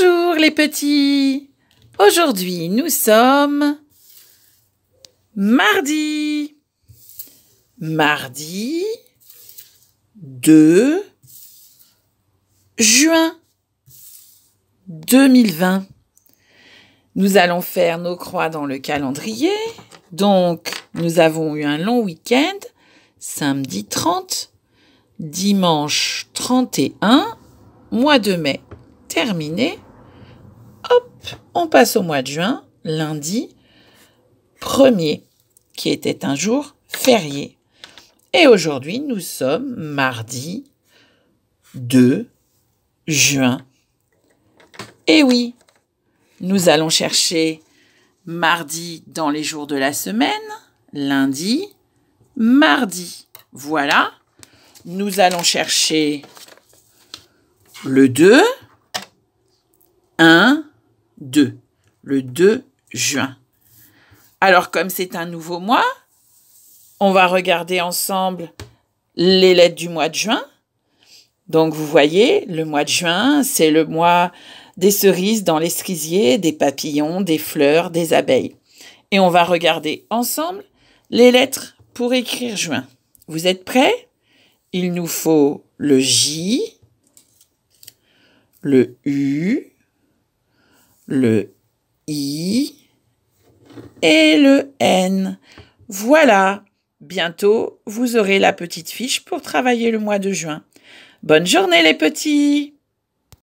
Bonjour les petits. Aujourd'hui, nous sommes mardi. Mardi 2 juin 2020. Nous allons faire nos croix dans le calendrier. Donc, nous avons eu un long week-end. Samedi 30, dimanche 31, mois de mai terminé. On passe au mois de juin, lundi 1er, qui était un jour férié. Et aujourd'hui, nous sommes mardi 2 juin. Et oui, nous allons chercher mardi dans les jours de la semaine, lundi, mardi. Voilà, nous allons chercher le 2 2, le 2 juin. Alors comme c'est un nouveau mois, on va regarder ensemble les lettres du mois de juin. Donc vous voyez, le mois de juin, c'est le mois des cerises dans les cerisiers, des papillons, des fleurs, des abeilles. Et on va regarder ensemble les lettres pour écrire juin. Vous êtes prêts Il nous faut le J, le U, le I et le N. Voilà, bientôt vous aurez la petite fiche pour travailler le mois de juin. Bonne journée les petits